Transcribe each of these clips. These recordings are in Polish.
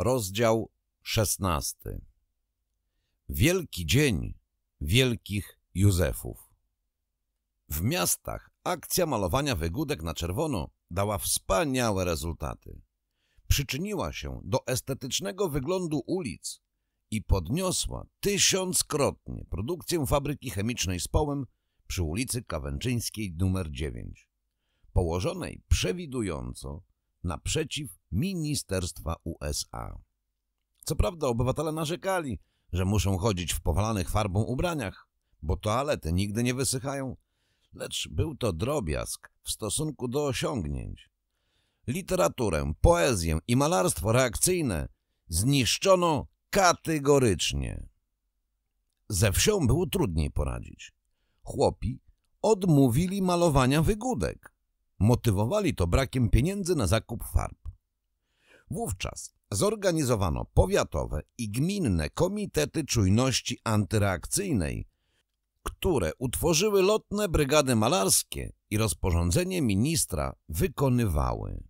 Rozdział 16. Wielki dzień wielkich Józefów. W miastach akcja malowania wygódek na czerwono dała wspaniałe rezultaty. Przyczyniła się do estetycznego wyglądu ulic i podniosła tysiąckrotnie produkcję fabryki chemicznej z połem przy ulicy Kawęczyńskiej nr 9, położonej przewidująco naprzeciw Ministerstwa USA. Co prawda obywatele narzekali, że muszą chodzić w powalanych farbą ubraniach, bo toalety nigdy nie wysychają, lecz był to drobiazg w stosunku do osiągnięć. Literaturę, poezję i malarstwo reakcyjne zniszczono kategorycznie. Ze wsią było trudniej poradzić. Chłopi odmówili malowania wygódek. Motywowali to brakiem pieniędzy na zakup farb. Wówczas zorganizowano powiatowe i gminne komitety czujności antyreakcyjnej, które utworzyły lotne brygady malarskie i rozporządzenie ministra wykonywały.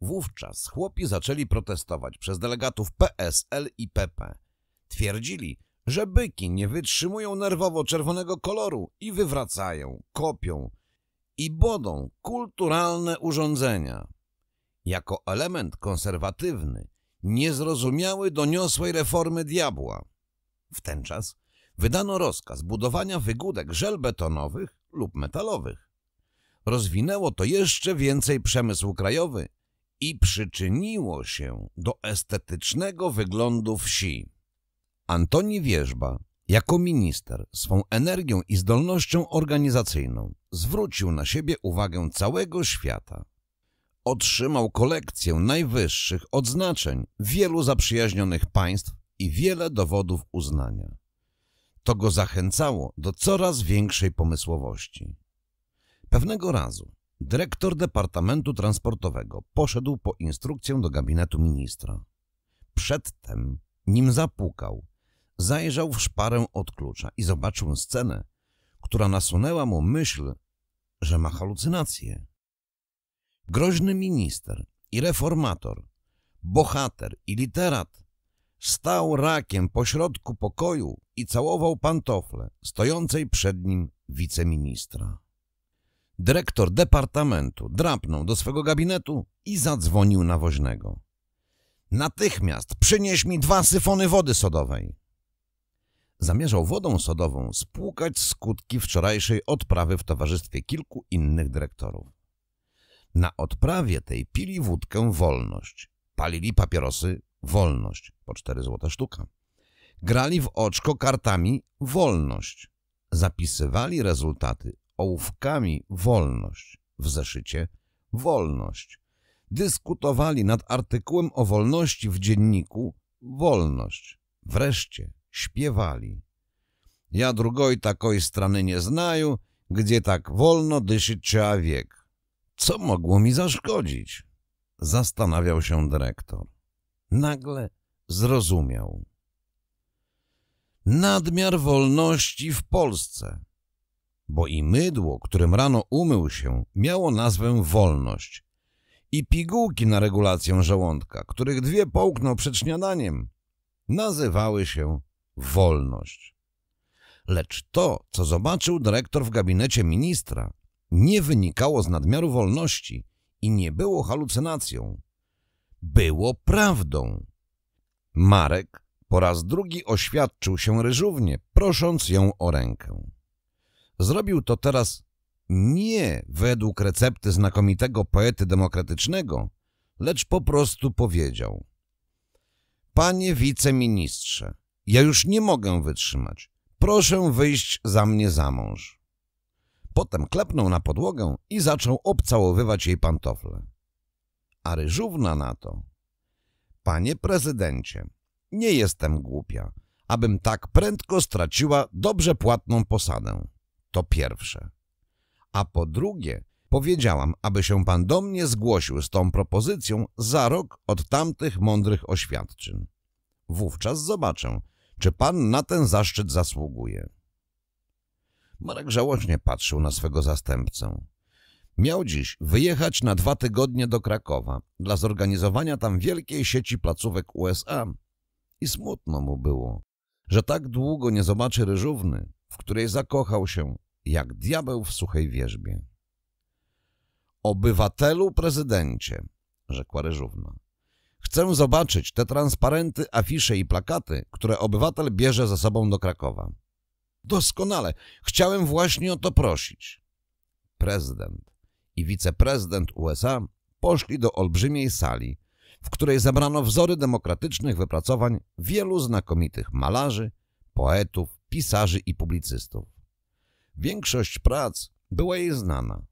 Wówczas chłopi zaczęli protestować przez delegatów PSL i PP. Twierdzili, że byki nie wytrzymują nerwowo czerwonego koloru i wywracają, kopią, i bodą kulturalne urządzenia. Jako element konserwatywny, niezrozumiały doniosłej reformy diabła. W ten czas wydano rozkaz budowania wygódek żel betonowych lub metalowych. Rozwinęło to jeszcze więcej przemysł krajowy i przyczyniło się do estetycznego wyglądu wsi. Antoni Wierzba jako minister swą energią i zdolnością organizacyjną zwrócił na siebie uwagę całego świata. Otrzymał kolekcję najwyższych odznaczeń wielu zaprzyjaźnionych państw i wiele dowodów uznania. To go zachęcało do coraz większej pomysłowości. Pewnego razu dyrektor Departamentu Transportowego poszedł po instrukcję do gabinetu ministra. Przedtem, nim zapukał, zajrzał w szparę od klucza i zobaczył scenę, która nasunęła mu myśl, że ma halucynację. Groźny minister i reformator, bohater i literat stał rakiem pośrodku pokoju i całował pantofle stojącej przed nim wiceministra. Dyrektor departamentu drapnął do swego gabinetu i zadzwonił na woźnego. Natychmiast przynieś mi dwa syfony wody sodowej zamierzał wodą sodową spłukać skutki wczorajszej odprawy w towarzystwie kilku innych dyrektorów. Na odprawie tej pili wódkę wolność, palili papierosy wolność, po 4 złote sztuka. Grali w oczko kartami wolność, zapisywali rezultaty ołówkami wolność, w zeszycie wolność. Dyskutowali nad artykułem o wolności w dzienniku wolność. Wreszcie śpiewali. Ja drugoj takiej strany nie znaju, gdzie tak wolno dyszyć człowiek. Co mogło mi zaszkodzić? Zastanawiał się dyrektor. Nagle zrozumiał. Nadmiar wolności w Polsce. Bo i mydło, którym rano umył się, miało nazwę wolność. I pigułki na regulację żołądka, których dwie połknął przed śniadaniem, nazywały się wolność. Lecz to, co zobaczył dyrektor w gabinecie ministra, nie wynikało z nadmiaru wolności i nie było halucynacją. Było prawdą. Marek po raz drugi oświadczył się ryżównie, prosząc ją o rękę. Zrobił to teraz nie według recepty znakomitego poety demokratycznego, lecz po prostu powiedział. Panie wiceministrze, ja już nie mogę wytrzymać. Proszę wyjść za mnie za mąż. Potem klepnął na podłogę i zaczął obcałowywać jej pantofle. A ryżówna na to. Panie prezydencie, nie jestem głupia, abym tak prędko straciła dobrze płatną posadę. To pierwsze. A po drugie, powiedziałam, aby się pan do mnie zgłosił z tą propozycją za rok od tamtych mądrych oświadczeń. Wówczas zobaczę, czy pan na ten zaszczyt zasługuje. Marek żałośnie patrzył na swego zastępcę. Miał dziś wyjechać na dwa tygodnie do Krakowa dla zorganizowania tam wielkiej sieci placówek USA. I smutno mu było, że tak długo nie zobaczy ryżówny, w której zakochał się jak diabeł w suchej wierzbie. Obywatelu prezydencie, rzekła ryżówna, Chcę zobaczyć te transparenty, afisze i plakaty, które obywatel bierze ze sobą do Krakowa. Doskonale. Chciałem właśnie o to prosić. Prezydent i wiceprezydent USA poszli do olbrzymiej sali, w której zebrano wzory demokratycznych wypracowań wielu znakomitych malarzy, poetów, pisarzy i publicystów. Większość prac była jej znana,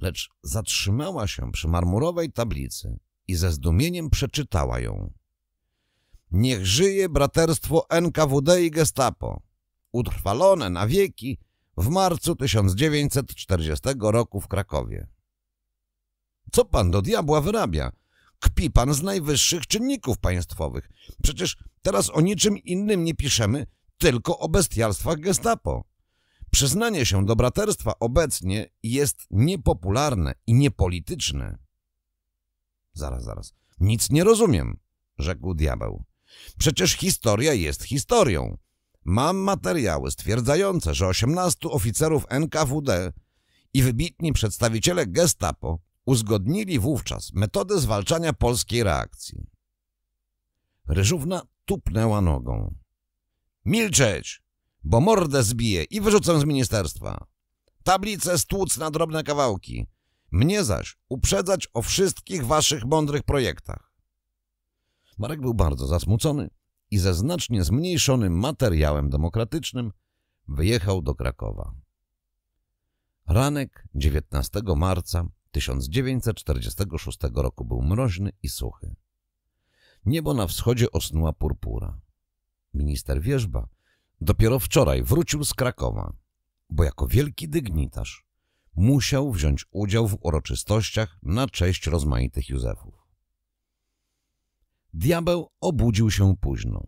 lecz zatrzymała się przy marmurowej tablicy, i ze zdumieniem przeczytała ją. Niech żyje braterstwo NKWD i Gestapo, utrwalone na wieki w marcu 1940 roku w Krakowie. Co pan do diabła wyrabia? Kpi pan z najwyższych czynników państwowych. Przecież teraz o niczym innym nie piszemy, tylko o bestialstwach Gestapo. Przyznanie się do braterstwa obecnie jest niepopularne i niepolityczne. Zaraz, zaraz. Nic nie rozumiem, rzekł diabeł. Przecież historia jest historią. Mam materiały stwierdzające, że 18 oficerów NKWD i wybitni przedstawiciele Gestapo uzgodnili wówczas metodę zwalczania polskiej reakcji. Ryżówna tupnęła nogą. Milczeć, bo mordę zbiję i wyrzucę z ministerstwa. Tablicę stłuc na drobne kawałki. Mnie zaś uprzedzać o wszystkich waszych mądrych projektach. Marek był bardzo zasmucony i ze znacznie zmniejszonym materiałem demokratycznym wyjechał do Krakowa. Ranek 19 marca 1946 roku był mroźny i suchy. Niebo na wschodzie osnuła purpura. Minister Wierzba dopiero wczoraj wrócił z Krakowa, bo jako wielki dygnitarz musiał wziąć udział w uroczystościach na cześć rozmaitych Józefów. Diabeł obudził się późno.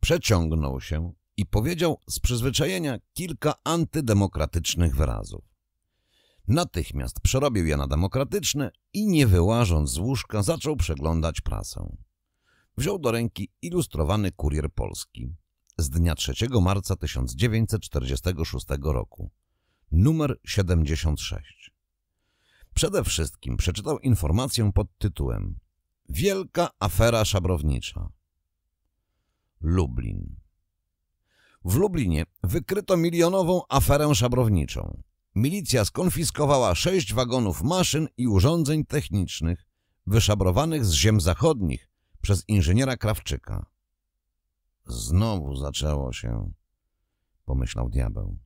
Przeciągnął się i powiedział z przyzwyczajenia kilka antydemokratycznych wyrazów. Natychmiast przerobił je na demokratyczne i nie wyłażąc z łóżka zaczął przeglądać prasę. Wziął do ręki ilustrowany kurier polski z dnia 3 marca 1946 roku numer 76. Przede wszystkim przeczytał informację pod tytułem Wielka afera szabrownicza. Lublin. W Lublinie wykryto milionową aferę szabrowniczą. Milicja skonfiskowała sześć wagonów maszyn i urządzeń technicznych wyszabrowanych z ziem zachodnich przez inżyniera Krawczyka. Znowu zaczęło się, pomyślał diabeł.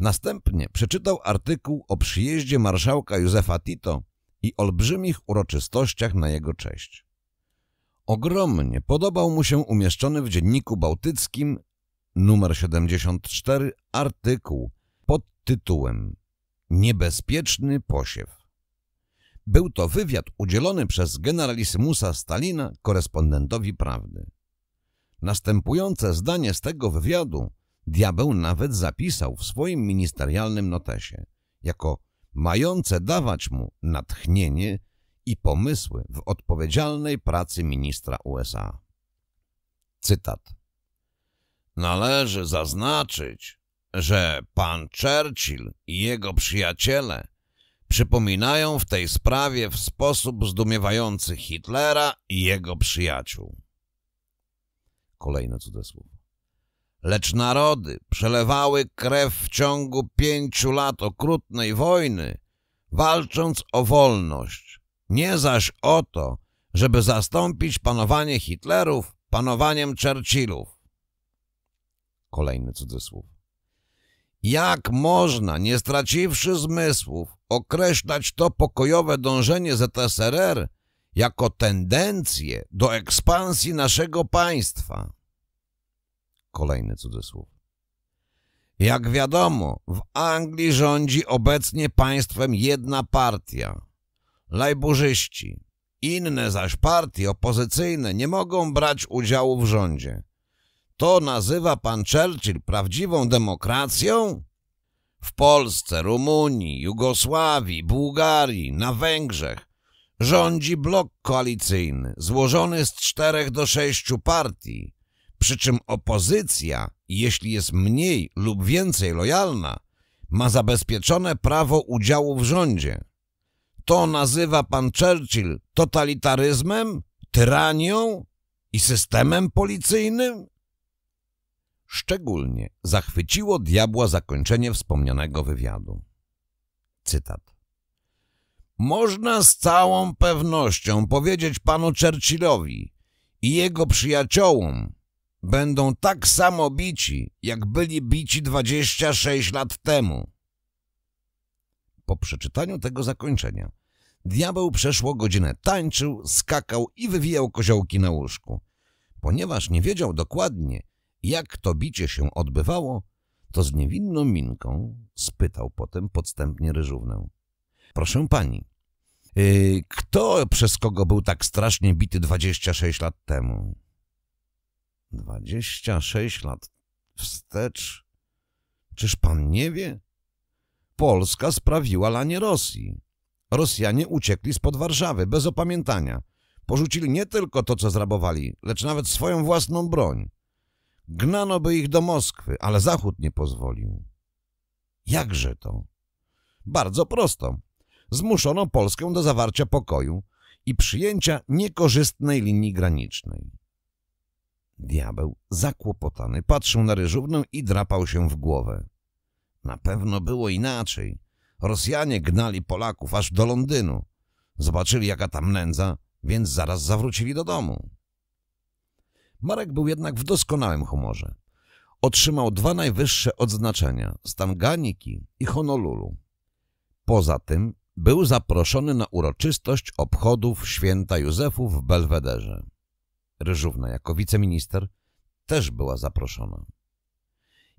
Następnie przeczytał artykuł o przyjeździe marszałka Józefa Tito i olbrzymich uroczystościach na jego cześć. Ogromnie podobał mu się umieszczony w Dzienniku Bałtyckim numer 74 artykuł pod tytułem Niebezpieczny posiew. Był to wywiad udzielony przez generalisymusa Stalina korespondentowi prawdy. Następujące zdanie z tego wywiadu Diabeł nawet zapisał w swoim ministerialnym notesie jako mające dawać mu natchnienie i pomysły w odpowiedzialnej pracy ministra USA. Cytat. Należy zaznaczyć, że pan Churchill i jego przyjaciele przypominają w tej sprawie w sposób zdumiewający Hitlera i jego przyjaciół. Kolejne cudosłów lecz narody przelewały krew w ciągu pięciu lat okrutnej wojny, walcząc o wolność, nie zaś o to, żeby zastąpić panowanie Hitlerów panowaniem Churchillów. Kolejny cudzysłów. Jak można, nie straciwszy zmysłów, określać to pokojowe dążenie ZSRR jako tendencję do ekspansji naszego państwa? Kolejny cudzysłów. Jak wiadomo, w Anglii rządzi obecnie państwem jedna partia – lajburzyści. Inne zaś partie opozycyjne nie mogą brać udziału w rządzie. To nazywa pan Churchill prawdziwą demokracją? W Polsce, Rumunii, Jugosławii, Bułgarii, na Węgrzech rządzi blok koalicyjny złożony z czterech do sześciu partii, przy czym opozycja, jeśli jest mniej lub więcej lojalna, ma zabezpieczone prawo udziału w rządzie. To nazywa pan Churchill totalitaryzmem, tyranią i systemem policyjnym? Szczególnie zachwyciło diabła zakończenie wspomnianego wywiadu. Cytat. Można z całą pewnością powiedzieć panu Churchillowi i jego przyjaciołom, będą tak samo bici, jak byli bici 26 lat temu. Po przeczytaniu tego zakończenia diabeł przeszło godzinę tańczył, skakał i wywijał koziołki na łóżku. Ponieważ nie wiedział dokładnie, jak to bicie się odbywało, to z niewinną minką spytał potem podstępnie ryżównę. Proszę pani, yy, kto przez kogo był tak strasznie bity 26 lat temu? 26 lat wstecz. Czyż pan nie wie? Polska sprawiła lanie Rosji. Rosjanie uciekli spod Warszawy bez opamiętania. Porzucili nie tylko to, co zrabowali, lecz nawet swoją własną broń. Gnano by ich do Moskwy, ale Zachód nie pozwolił. Jakże to? Bardzo prosto. Zmuszono Polskę do zawarcia pokoju i przyjęcia niekorzystnej linii granicznej. Diabeł, zakłopotany, patrzył na ryżównę i drapał się w głowę. Na pewno było inaczej. Rosjanie gnali Polaków aż do Londynu. Zobaczyli, jaka tam nędza, więc zaraz zawrócili do domu. Marek był jednak w doskonałym humorze. Otrzymał dwa najwyższe odznaczenia – stan Ganiki i Honolulu. Poza tym był zaproszony na uroczystość obchodów święta Józefów w Belwederze. Ryżówna jako wiceminister też była zaproszona.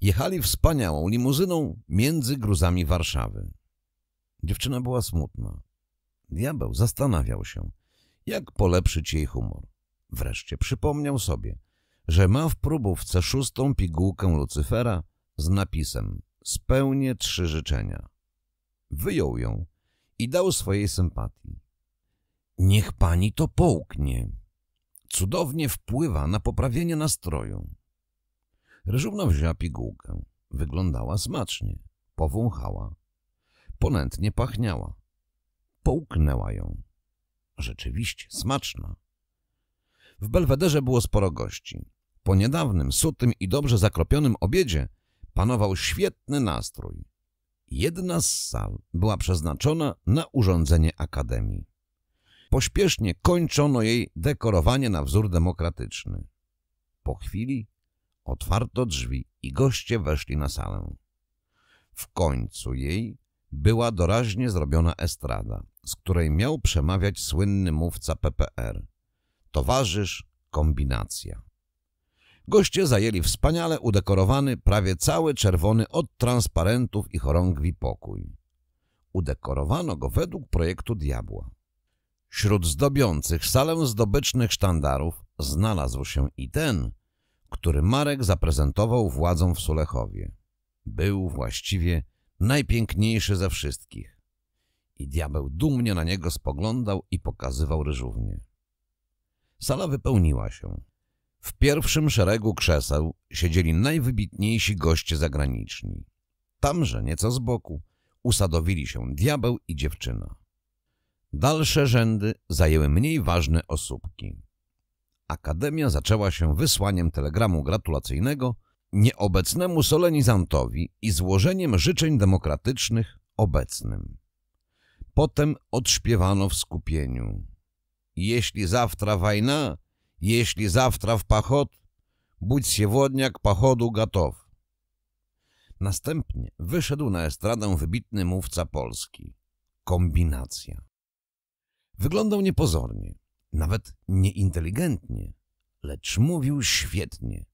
Jechali wspaniałą limuzyną między gruzami Warszawy. Dziewczyna była smutna. Diabeł zastanawiał się, jak polepszyć jej humor. Wreszcie przypomniał sobie, że ma w próbówce szóstą pigułkę Lucyfera z napisem Spełnię trzy życzenia. Wyjął ją i dał swojej sympatii. Niech pani to połknie, Cudownie wpływa na poprawienie nastroju. Ryżówna wzięła pigułkę. Wyglądała smacznie. Powąchała. Ponętnie pachniała. Połknęła ją. Rzeczywiście smaczna. W Belwederze było sporo gości. Po niedawnym, sutym i dobrze zakropionym obiedzie panował świetny nastrój. Jedna z sal była przeznaczona na urządzenie akademii. Pośpiesznie kończono jej dekorowanie na wzór demokratyczny. Po chwili otwarto drzwi i goście weszli na salę. W końcu jej była doraźnie zrobiona estrada, z której miał przemawiać słynny mówca PPR. Towarzysz kombinacja. Goście zajęli wspaniale udekorowany, prawie cały czerwony od transparentów i chorągwi pokój. Udekorowano go według projektu diabła. Wśród zdobiących salę zdobycznych sztandarów znalazł się i ten, który Marek zaprezentował władzom w Sulechowie. Był właściwie najpiękniejszy ze wszystkich. I diabeł dumnie na niego spoglądał i pokazywał ryżównie. Sala wypełniła się. W pierwszym szeregu krzeseł siedzieli najwybitniejsi goście zagraniczni. Tamże, nieco z boku, usadowili się diabeł i dziewczyna. Dalsze rzędy zajęły mniej ważne osóbki. Akademia zaczęła się wysłaniem telegramu gratulacyjnego nieobecnemu solenizantowi i złożeniem życzeń demokratycznych obecnym. Potem odśpiewano w skupieniu. Jeśli zawtra wojna, jeśli zawtra w pachot, bądź сегодня к походу готов. Następnie wyszedł na estradę wybitny mówca Polski. Kombinacja. Wyglądał niepozornie, nawet nieinteligentnie, lecz mówił świetnie.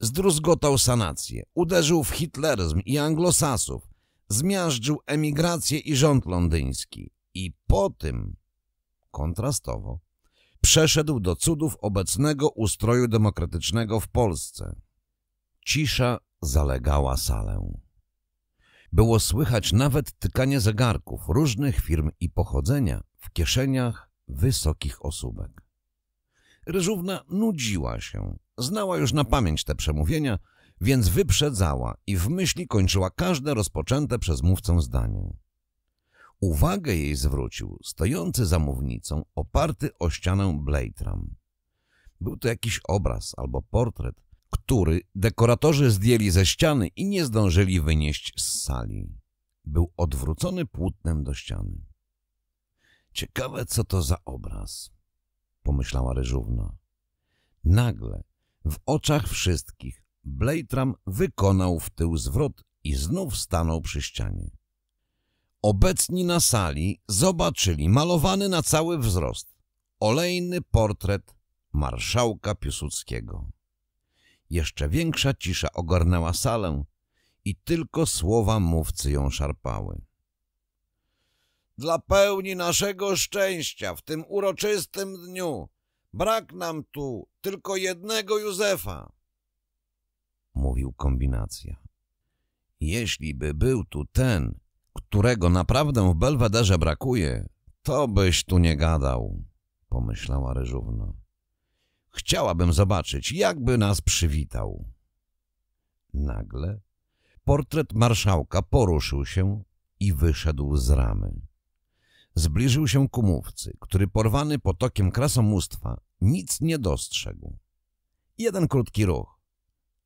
Zdruzgotał sanację, uderzył w hitleryzm i anglosasów, zmiażdżył emigrację i rząd londyński. I po tym, kontrastowo, przeszedł do cudów obecnego ustroju demokratycznego w Polsce. Cisza zalegała salę. Było słychać nawet tykanie zegarków różnych firm i pochodzenia, w kieszeniach wysokich osóbek. Ryżówna nudziła się, znała już na pamięć te przemówienia, więc wyprzedzała i w myśli kończyła każde rozpoczęte przez mówcę zdanie. Uwagę jej zwrócił stojący za mównicą, oparty o ścianę Blejtram. Był to jakiś obraz albo portret, który dekoratorzy zdjęli ze ściany i nie zdążyli wynieść z sali. Był odwrócony płótnem do ściany. Ciekawe, co to za obraz, pomyślała Ryżówna. Nagle, w oczach wszystkich, Blejtram wykonał w tył zwrot i znów stanął przy ścianie. Obecni na sali zobaczyli malowany na cały wzrost olejny portret marszałka Piłsudskiego. Jeszcze większa cisza ogarnęła salę i tylko słowa mówcy ją szarpały dla pełni naszego szczęścia w tym uroczystym dniu. Brak nam tu tylko jednego Józefa. Mówił kombinacja. Jeśli by był tu ten, którego naprawdę w Belwederze brakuje, to byś tu nie gadał, pomyślała ryżówno. Chciałabym zobaczyć, jakby nas przywitał. Nagle portret marszałka poruszył się i wyszedł z ramy. Zbliżył się ku mówcy, który porwany potokiem krasomóstwa nic nie dostrzegł. Jeden krótki ruch.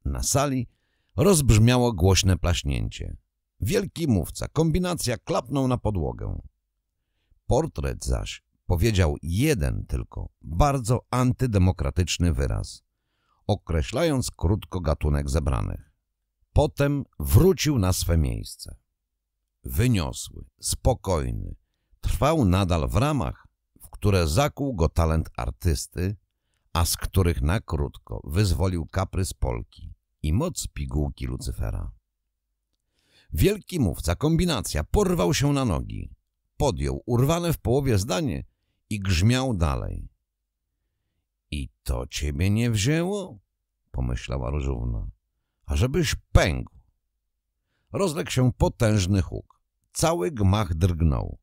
Na sali rozbrzmiało głośne plaśnięcie. Wielki mówca, kombinacja klapnął na podłogę. Portret zaś powiedział jeden tylko, bardzo antydemokratyczny wyraz, określając krótko gatunek zebranych. Potem wrócił na swe miejsce. Wyniosły, spokojny, trwał nadal w ramach, w które zakuł go talent artysty, a z których na krótko wyzwolił kaprys Polki i moc pigułki Lucyfera. Wielki mówca, kombinacja, porwał się na nogi, podjął urwane w połowie zdanie i grzmiał dalej. I to ciebie nie wzięło? pomyślała różówna. A żebyś pękł. Rozległ się potężny huk. Cały gmach drgnął.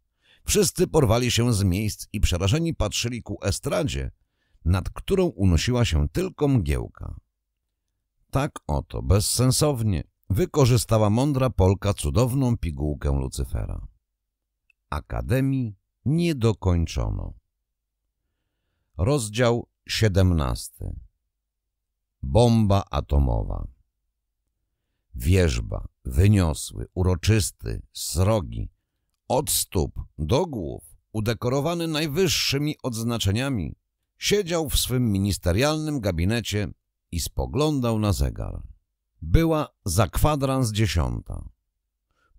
Wszyscy porwali się z miejsc i przerażeni patrzyli ku estradzie, nad którą unosiła się tylko mgiełka. Tak oto, bezsensownie, wykorzystała mądra Polka cudowną pigułkę Lucyfera. Akademii nie dokończono. Rozdział 17 Bomba atomowa Wierzba, wyniosły, uroczysty, srogi, od stóp do głów, udekorowany najwyższymi odznaczeniami, siedział w swym ministerialnym gabinecie i spoglądał na zegar. Była za kwadrans dziesiąta.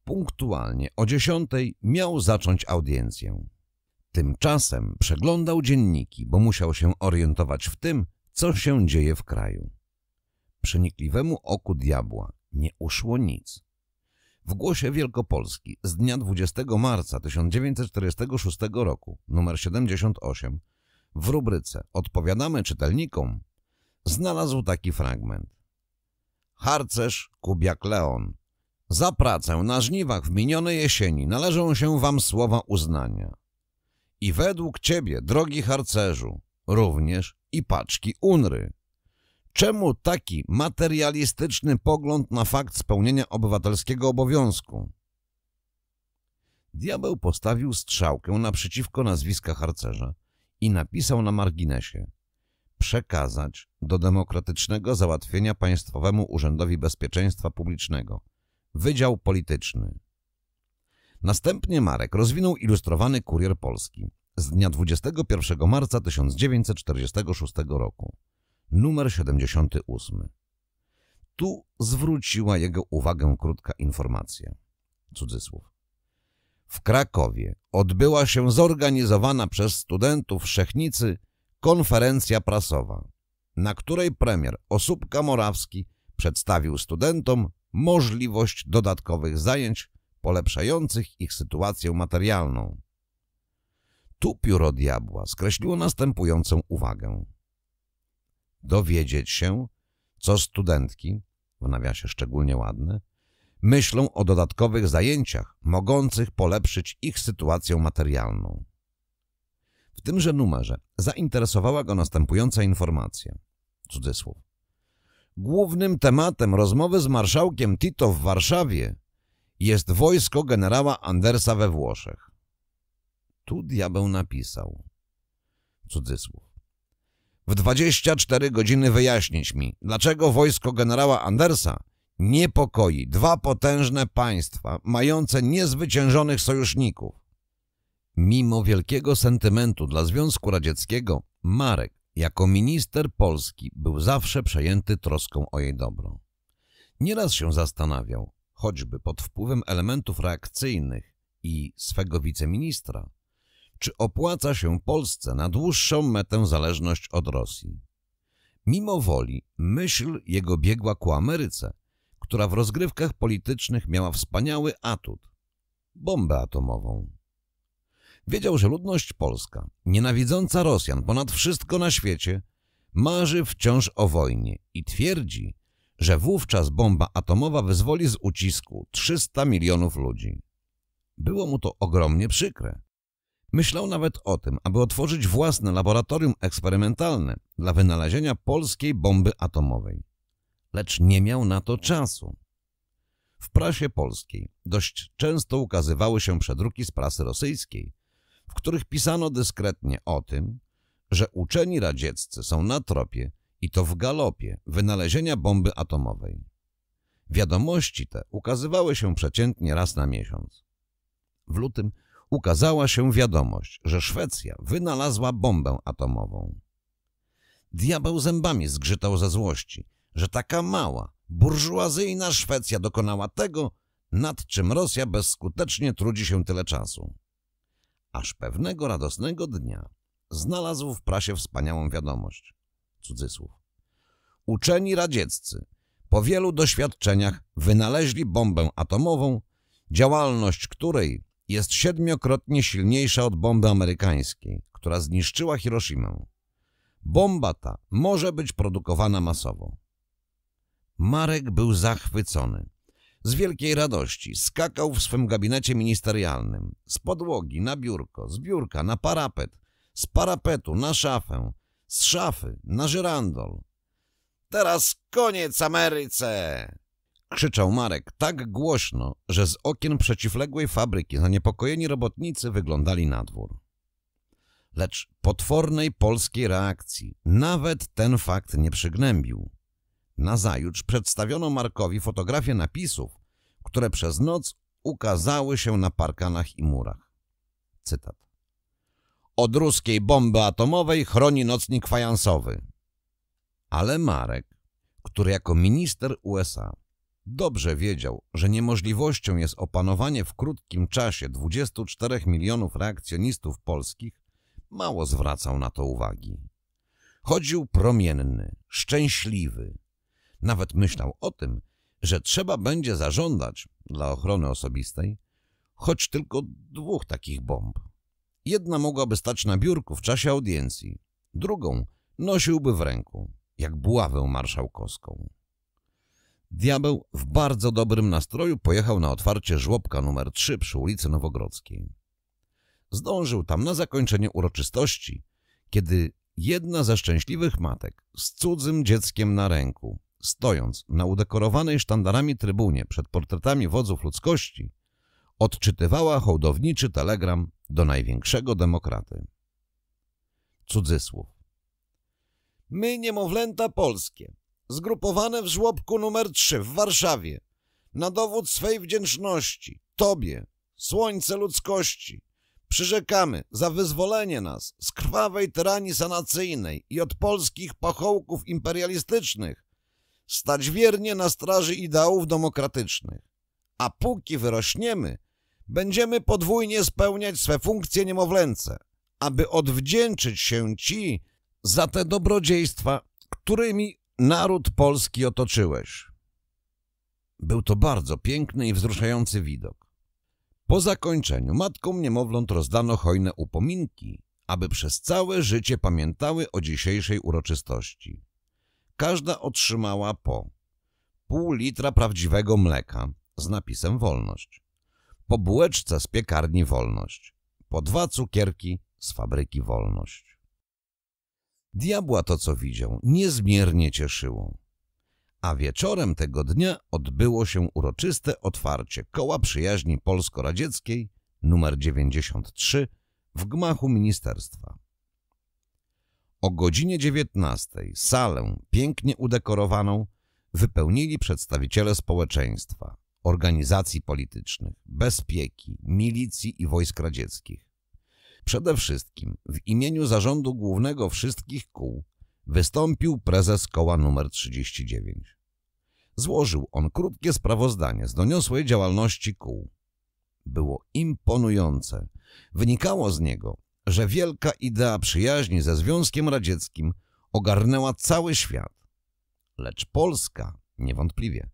Punktualnie o dziesiątej miał zacząć audiencję. Tymczasem przeglądał dzienniki, bo musiał się orientować w tym, co się dzieje w kraju. Przenikliwemu oku diabła nie uszło nic. W Głosie Wielkopolski z dnia 20 marca 1946 roku, numer 78, w rubryce Odpowiadamy czytelnikom, znalazł taki fragment. Harcerz Kubiak Leon. Za pracę na żniwach w minionej jesieni należą się wam słowa uznania. I według ciebie, drogi harcerzu, również i paczki unry. Czemu taki materialistyczny pogląd na fakt spełnienia obywatelskiego obowiązku? Diabeł postawił strzałkę naprzeciwko nazwiska harcerza i napisał na marginesie przekazać do demokratycznego załatwienia Państwowemu Urzędowi Bezpieczeństwa Publicznego Wydział Polityczny. Następnie Marek rozwinął ilustrowany kurier polski z dnia 21 marca 1946 roku numer 78. Tu zwróciła jego uwagę krótka informacja. Cudzysłów. W Krakowie odbyła się zorganizowana przez studentów Wszechnicy konferencja prasowa, na której premier Osóbka Morawski przedstawił studentom możliwość dodatkowych zajęć polepszających ich sytuację materialną. Tu pióro diabła skreśliło następującą uwagę dowiedzieć się, co studentki, w nawiasie szczególnie ładne, myślą o dodatkowych zajęciach mogących polepszyć ich sytuację materialną. W tymże numerze zainteresowała go następująca informacja. Cudzysłów. Głównym tematem rozmowy z marszałkiem Tito w Warszawie jest wojsko generała Andersa we Włoszech. Tu diabeł napisał. Cudzysłów w 24 godziny wyjaśnić mi, dlaczego wojsko generała Andersa niepokoi dwa potężne państwa mające niezwyciężonych sojuszników. Mimo wielkiego sentymentu dla Związku Radzieckiego, Marek jako minister Polski był zawsze przejęty troską o jej dobro. Nieraz się zastanawiał, choćby pod wpływem elementów reakcyjnych i swego wiceministra, czy opłaca się Polsce na dłuższą metę zależność od Rosji. Mimo woli myśl jego biegła ku Ameryce, która w rozgrywkach politycznych miała wspaniały atut – bombę atomową. Wiedział, że ludność polska, nienawidząca Rosjan ponad wszystko na świecie, marzy wciąż o wojnie i twierdzi, że wówczas bomba atomowa wyzwoli z ucisku 300 milionów ludzi. Było mu to ogromnie przykre. Myślał nawet o tym, aby otworzyć własne laboratorium eksperymentalne dla wynalezienia polskiej bomby atomowej. Lecz nie miał na to czasu. W prasie polskiej dość często ukazywały się przedruki z prasy rosyjskiej, w których pisano dyskretnie o tym, że uczeni radzieccy są na tropie i to w galopie wynalezienia bomby atomowej. Wiadomości te ukazywały się przeciętnie raz na miesiąc. W lutym ukazała się wiadomość, że Szwecja wynalazła bombę atomową. Diabeł zębami zgrzytał ze złości, że taka mała, burżuazyjna Szwecja dokonała tego, nad czym Rosja bezskutecznie trudzi się tyle czasu. Aż pewnego radosnego dnia znalazł w prasie wspaniałą wiadomość. Cudzysłów. Uczeni radzieccy po wielu doświadczeniach wynaleźli bombę atomową, działalność której jest siedmiokrotnie silniejsza od bomby amerykańskiej, która zniszczyła Hiroshimę. Bomba ta może być produkowana masowo. Marek był zachwycony. Z wielkiej radości skakał w swym gabinecie ministerialnym. Z podłogi na biurko, z biurka na parapet, z parapetu na szafę, z szafy na żyrandol. Teraz koniec Ameryce! Krzyczał Marek tak głośno, że z okien przeciwległej fabryki zaniepokojeni robotnicy wyglądali na dwór. Lecz potwornej polskiej reakcji nawet ten fakt nie przygnębił. Nazajutrz przedstawiono Markowi fotografie napisów, które przez noc ukazały się na parkanach i murach. Cytat. Od ruskiej bomby atomowej chroni nocnik fajansowy. Ale Marek, który jako minister USA Dobrze wiedział, że niemożliwością jest opanowanie w krótkim czasie 24 milionów reakcjonistów polskich, mało zwracał na to uwagi. Chodził promienny, szczęśliwy. Nawet myślał o tym, że trzeba będzie zażądać dla ochrony osobistej choć tylko dwóch takich bomb. Jedna mogłaby stać na biurku w czasie audiencji, drugą nosiłby w ręku, jak buławę marszałkowską. Diabeł w bardzo dobrym nastroju pojechał na otwarcie żłobka numer 3 przy ulicy Nowogrodzkiej. Zdążył tam na zakończenie uroczystości, kiedy jedna ze szczęśliwych matek z cudzym dzieckiem na ręku, stojąc na udekorowanej sztandarami trybunie przed portretami wodzów ludzkości, odczytywała hołdowniczy telegram do największego demokraty. Cudzysłów. My, niemowlęta polskie, zgrupowane w żłobku numer 3 w Warszawie. Na dowód swej wdzięczności, Tobie, słońce ludzkości, przyrzekamy za wyzwolenie nas z krwawej tyranii sanacyjnej i od polskich pachołków imperialistycznych, stać wiernie na straży ideałów demokratycznych. A póki wyrośniemy, będziemy podwójnie spełniać swe funkcje niemowlęce, aby odwdzięczyć się Ci za te dobrodziejstwa, którymi Naród polski otoczyłeś. Był to bardzo piękny i wzruszający widok. Po zakończeniu matkom niemowląt rozdano hojne upominki, aby przez całe życie pamiętały o dzisiejszej uroczystości. Każda otrzymała po pół litra prawdziwego mleka z napisem wolność, po bułeczce z piekarni wolność, po dwa cukierki z fabryki wolność. Diabła to, co widział, niezmiernie cieszyło. A wieczorem tego dnia odbyło się uroczyste otwarcie Koła Przyjaźni Polsko-Radzieckiej nr 93 w gmachu ministerstwa. O godzinie 19 salę pięknie udekorowaną wypełnili przedstawiciele społeczeństwa, organizacji politycznych, bezpieki, milicji i wojsk radzieckich. Przede wszystkim w imieniu Zarządu Głównego Wszystkich Kół wystąpił prezes koła nr 39. Złożył on krótkie sprawozdanie z doniosłej działalności kół. Było imponujące. Wynikało z niego, że wielka idea przyjaźni ze Związkiem Radzieckim ogarnęła cały świat. Lecz Polska, niewątpliwie,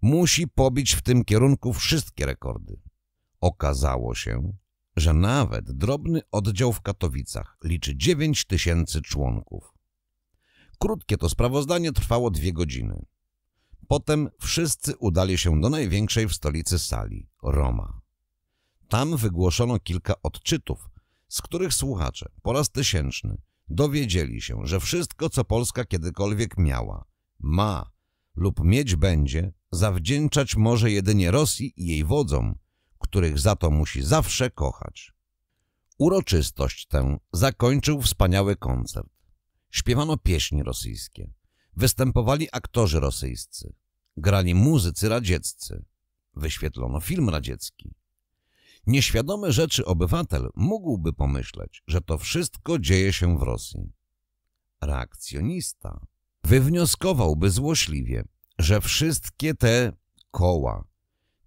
musi pobić w tym kierunku wszystkie rekordy. Okazało się, że nawet drobny oddział w Katowicach liczy 9 tysięcy członków. Krótkie to sprawozdanie trwało dwie godziny. Potem wszyscy udali się do największej w stolicy sali, Roma. Tam wygłoszono kilka odczytów, z których słuchacze po raz tysięczny dowiedzieli się, że wszystko, co Polska kiedykolwiek miała, ma lub mieć będzie, zawdzięczać może jedynie Rosji i jej wodzom, których za to musi zawsze kochać. Uroczystość tę zakończył wspaniały koncert. Śpiewano pieśni rosyjskie. Występowali aktorzy rosyjscy. Grali muzycy radzieccy. Wyświetlono film radziecki. Nieświadomy rzeczy obywatel mógłby pomyśleć, że to wszystko dzieje się w Rosji. Reakcjonista wywnioskowałby złośliwie, że wszystkie te koła,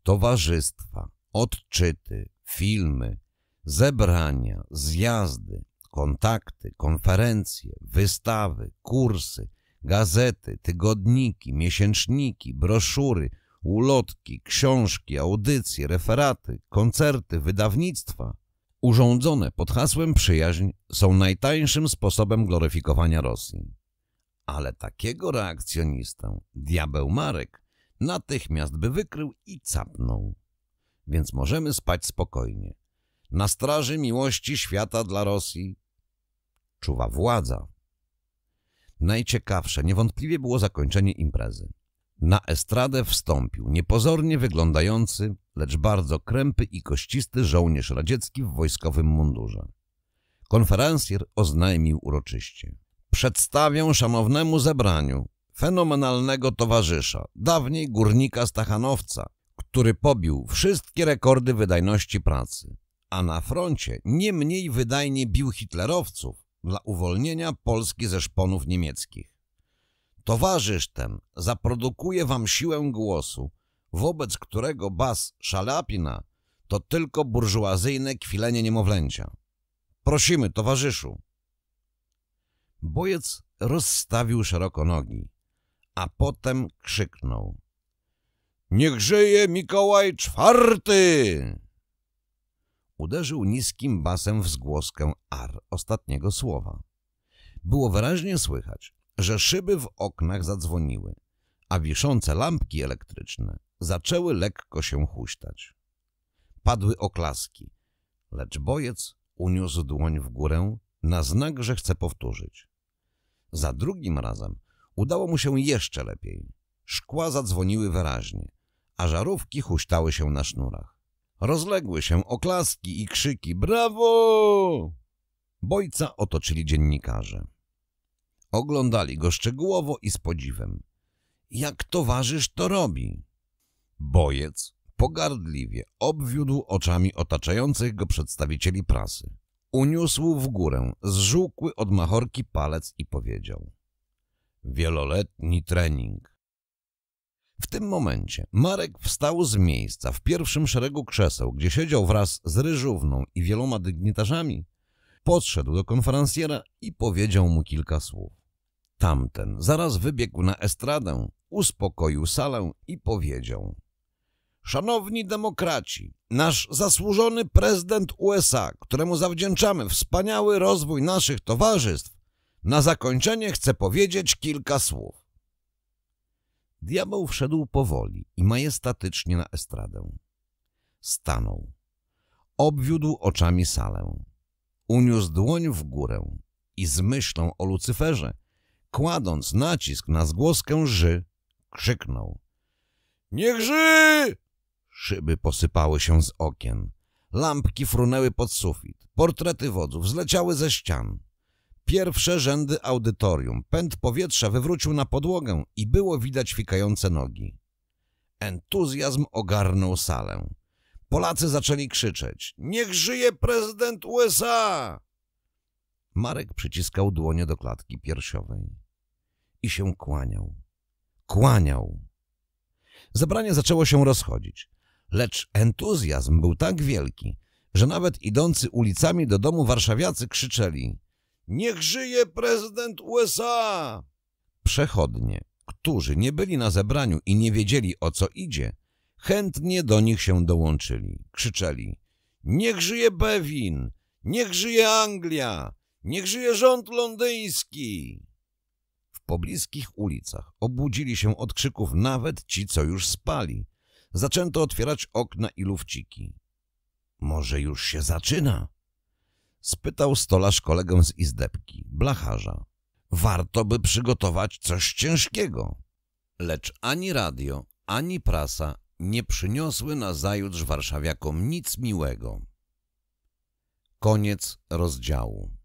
towarzystwa, odczyty, filmy, zebrania, zjazdy, kontakty, konferencje, wystawy, kursy, gazety, tygodniki, miesięczniki, broszury, ulotki, książki, audycje, referaty, koncerty, wydawnictwa urządzone pod hasłem przyjaźń są najtańszym sposobem gloryfikowania Rosji. Ale takiego reakcjonistę diabeł Marek natychmiast by wykrył i capnął więc możemy spać spokojnie. Na straży miłości świata dla Rosji czuwa władza. Najciekawsze niewątpliwie było zakończenie imprezy. Na estradę wstąpił niepozornie wyglądający, lecz bardzo krępy i kościsty żołnierz radziecki w wojskowym mundurze. Konferencjer oznajmił uroczyście. Przedstawię szanownemu zebraniu fenomenalnego towarzysza, dawniej górnika Stachanowca, który pobił wszystkie rekordy wydajności pracy, a na froncie nie mniej wydajnie bił hitlerowców dla uwolnienia Polski ze szponów niemieckich. Towarzysz ten zaprodukuje wam siłę głosu, wobec którego bas szalapina to tylko burżuazyjne kwilenie niemowlęcia. Prosimy, towarzyszu! Bojec rozstawił szeroko nogi, a potem krzyknął. Niech żyje Mikołaj czwarty! Uderzył niskim basem w zgłoskę ar ostatniego słowa. Było wyraźnie słychać, że szyby w oknach zadzwoniły, a wiszące lampki elektryczne zaczęły lekko się huśtać. Padły oklaski, lecz bojec uniósł dłoń w górę na znak, że chce powtórzyć. Za drugim razem udało mu się jeszcze lepiej. Szkła zadzwoniły wyraźnie, a żarówki huśtały się na sznurach. Rozległy się oklaski i krzyki brawo! Bojca otoczyli dziennikarze. Oglądali go szczegółowo i z podziwem. Jak towarzysz to robi? Bojec pogardliwie obwiódł oczami otaczających go przedstawicieli prasy. Uniósł w górę zżółkły od machorki palec i powiedział. Wieloletni trening, w tym momencie Marek wstał z miejsca w pierwszym szeregu krzeseł, gdzie siedział wraz z Ryżówną i wieloma dygnitarzami. Podszedł do konferencjera i powiedział mu kilka słów. Tamten zaraz wybiegł na estradę, uspokoił salę i powiedział Szanowni demokraci, nasz zasłużony prezydent USA, któremu zawdzięczamy wspaniały rozwój naszych towarzystw, na zakończenie chcę powiedzieć kilka słów. Diabeł wszedł powoli i majestatycznie na estradę. Stanął. Obwiódł oczami salę. Uniósł dłoń w górę i z myślą o Lucyferze, kładąc nacisk na zgłoskę ży, krzyknął. Niech ży! Szyby posypały się z okien. Lampki frunęły pod sufit. Portrety wodzów zleciały ze ścian. Pierwsze rzędy audytorium. Pęd powietrza wywrócił na podłogę i było widać fikające nogi. Entuzjazm ogarnął salę. Polacy zaczęli krzyczeć. Niech żyje prezydent USA! Marek przyciskał dłonie do klatki piersiowej i się kłaniał. Kłaniał. Zebranie zaczęło się rozchodzić, lecz entuzjazm był tak wielki, że nawet idący ulicami do domu warszawiacy krzyczeli Niech żyje prezydent USA! Przechodnie, którzy nie byli na zebraniu i nie wiedzieli o co idzie, chętnie do nich się dołączyli. Krzyczeli Niech żyje Bevin! Niech żyje Anglia! Niech żyje rząd londyński! W pobliskich ulicach obudzili się od krzyków nawet ci, co już spali. Zaczęto otwierać okna i lufciki. Może już się zaczyna? spytał stolarz kolegę z izdebki, blacharza. Warto by przygotować coś ciężkiego. Lecz ani radio, ani prasa nie przyniosły nazajutrz warszawiakom nic miłego. Koniec rozdziału.